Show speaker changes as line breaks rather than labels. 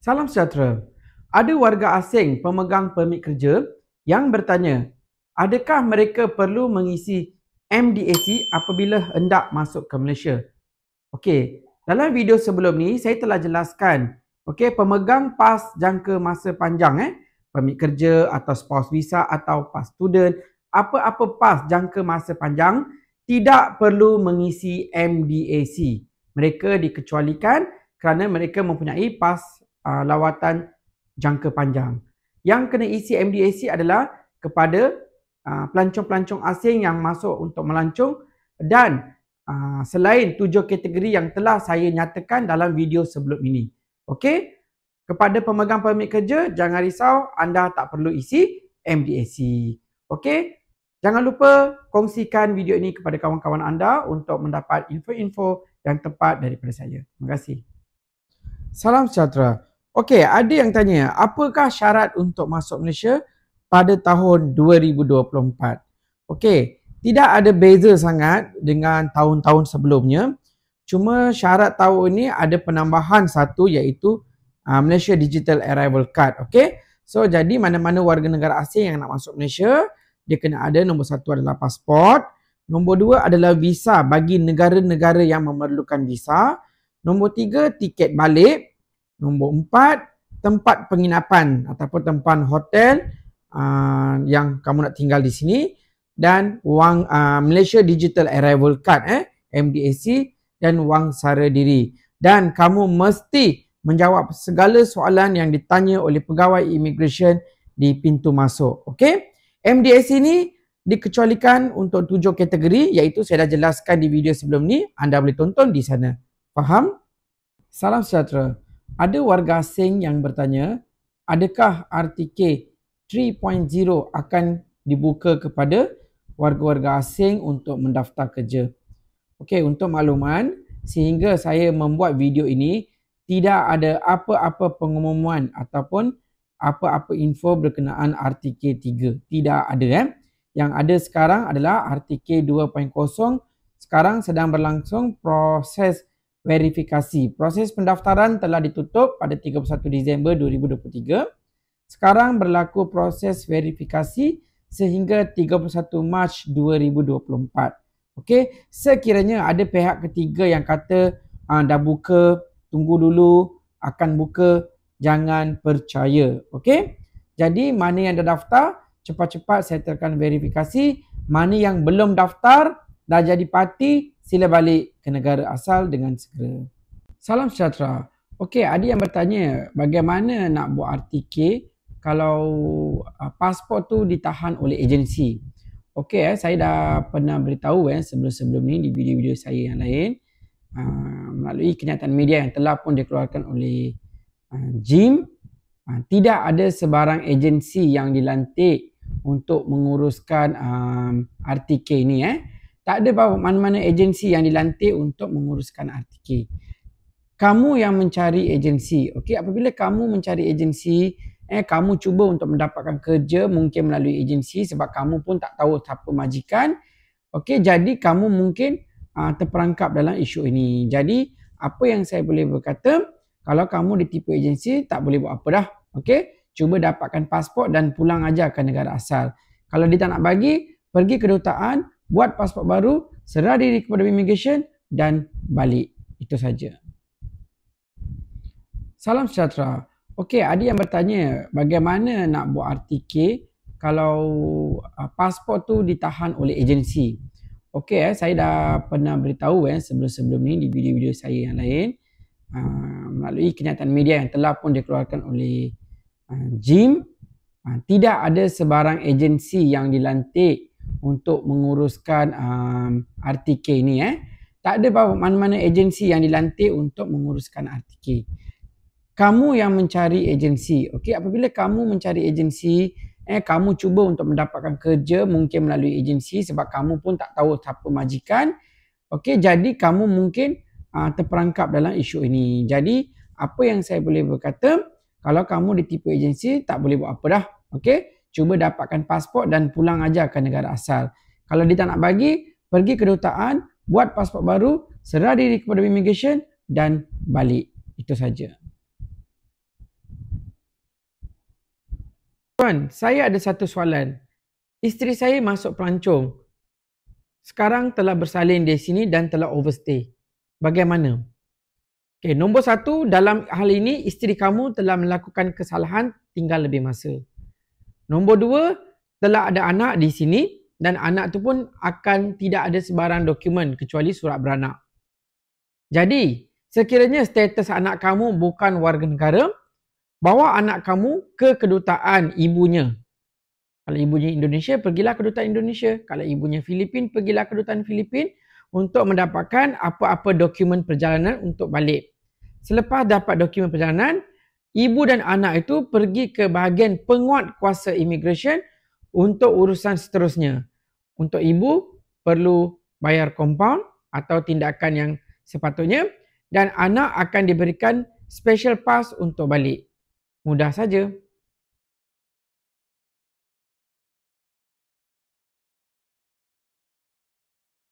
Salam sejahtera. Ada warga asing pemegang permit kerja yang bertanya, adakah mereka perlu mengisi MDAC apabila hendak masuk ke Malaysia? Okey, dalam video sebelum ni saya telah jelaskan, okey, pemegang pas jangka masa panjang eh, permit kerja atau spouse visa atau pas student, apa-apa pas jangka masa panjang tidak perlu mengisi MDAC. Mereka dikecualikan kerana mereka mempunyai pas uh, lawatan jangka panjang. Yang kena isi MDAC adalah kepada uh, pelancong-pelancong asing yang masuk untuk melancong dan uh, selain tujuh kategori yang telah saya nyatakan dalam video sebelum ini. Okey? Kepada pemegang permit kerja, jangan risau anda tak perlu isi MDAC. Okey? Jangan lupa kongsikan video ini kepada kawan-kawan anda untuk mendapat info-info yang tepat daripada saya. Terima kasih. Salam sejahtera. Okey, ada yang tanya, apakah syarat untuk masuk Malaysia pada tahun 2024? Okey, tidak ada beza sangat dengan tahun-tahun sebelumnya. Cuma syarat tahun ini ada penambahan satu iaitu uh, Malaysia Digital Arrival Card. Okey, so jadi mana-mana warga negara asing yang nak masuk Malaysia, dia kena ada nombor satu adalah pasport. Nombor dua adalah visa bagi negara-negara yang memerlukan visa. Nombor tiga, tiket balik. Nombor empat, tempat penginapan ataupun tempat hotel uh, yang kamu nak tinggal di sini dan wang uh, Malaysia Digital Arrival Card eh MDAC dan wang sara diri dan kamu mesti menjawab segala soalan yang ditanya oleh pegawai immigration di pintu masuk okey MDAC ni dikecualikan untuk tujuh kategori iaitu saya dah jelaskan di video sebelum ni anda boleh tonton di sana faham salam sejahtera ada warga asing yang bertanya, adakah RTK 3.0 akan dibuka kepada warga-warga asing untuk mendaftar kerja? Okey, untuk makluman, sehingga saya membuat video ini, tidak ada apa-apa pengumuman ataupun apa-apa info berkenaan RTK 3. Tidak ada. Eh? Yang ada sekarang adalah RTK 2.0 sekarang sedang berlangsung proses verifikasi. Proses pendaftaran telah ditutup pada 31 Disember 2023. Sekarang berlaku proses verifikasi sehingga 31 Mac 2024. Okey, sekiranya ada pihak ketiga yang kata ah, dah buka, tunggu dulu, akan buka, jangan percaya. Okey, jadi mana yang dah daftar, cepat-cepat settlekan verifikasi. Mana yang belum daftar, dah jadi parti, sila balik ke negara asal dengan segera. Salam sejahtera. Okey, ada yang bertanya bagaimana nak buat RTK kalau uh, pasport tu ditahan oleh agensi. Okey, eh, saya dah pernah beritahu eh, sebelum-sebelum ni di video-video saya yang lain uh, melalui kenyataan media yang telah pun dikeluarkan oleh uh, Jim. Uh, tidak ada sebarang agensi yang dilantik untuk menguruskan um, RTK ni. Eh tak ada mana-mana agensi yang dilantik untuk menguruskan RTK. Kamu yang mencari agensi, okey? Apabila kamu mencari agensi, eh kamu cuba untuk mendapatkan kerja mungkin melalui agensi sebab kamu pun tak tahu siapa majikan. Okey, jadi kamu mungkin uh, terperangkap dalam isu ini. Jadi, apa yang saya boleh berkata, kalau kamu ditipu agensi, tak boleh buat apa dah. Okey? Cuba dapatkan pasport dan pulang aja ke negara asal. Kalau dia tak nak bagi, pergi kedutaan, buat pasport baru, serah diri kepada immigration dan balik. Itu saja. Salam sejahtera. Okey, ada yang bertanya bagaimana nak buat RTK kalau uh, pasport tu ditahan oleh agensi. Okey, eh, saya dah pernah beritahu eh, sebelum-sebelum ni di video-video saya yang lain uh, melalui kenyataan media yang telah pun dikeluarkan oleh uh, Jim. Uh, tidak ada sebarang agensi yang dilantik untuk menguruskan um, RTK ni eh. Tak ada bahawa mana-mana agensi yang dilantik untuk menguruskan RTK. Kamu yang mencari agensi, okey? Apabila kamu mencari agensi, eh kamu cuba untuk mendapatkan kerja mungkin melalui agensi sebab kamu pun tak tahu siapa majikan. Okey, jadi kamu mungkin uh, terperangkap dalam isu ini. Jadi, apa yang saya boleh berkata, kalau kamu ditipu agensi, tak boleh buat apa dah. Okey? cuba dapatkan pasport dan pulang aja ke negara asal. Kalau dia tak nak bagi, pergi kedutaan, buat pasport baru, serah diri kepada immigration dan balik. Itu saja. Tuan, saya ada satu soalan. Isteri saya masuk pelancong. Sekarang telah bersalin di sini dan telah overstay. Bagaimana? Okay, nombor satu, dalam hal ini isteri kamu telah melakukan kesalahan tinggal lebih masa. Nombor dua, telah ada anak di sini dan anak tu pun akan tidak ada sebarang dokumen kecuali surat beranak. Jadi, sekiranya status anak kamu bukan warga negara, bawa anak kamu ke kedutaan ibunya. Kalau ibunya Indonesia, pergilah kedutaan Indonesia. Kalau ibunya Filipin, pergilah kedutaan Filipin untuk mendapatkan apa-apa dokumen perjalanan untuk balik. Selepas dapat dokumen perjalanan, ibu dan anak itu pergi ke bahagian penguat kuasa immigration untuk urusan seterusnya. Untuk ibu perlu bayar compound atau tindakan yang sepatutnya dan anak akan diberikan special pass untuk balik. Mudah saja.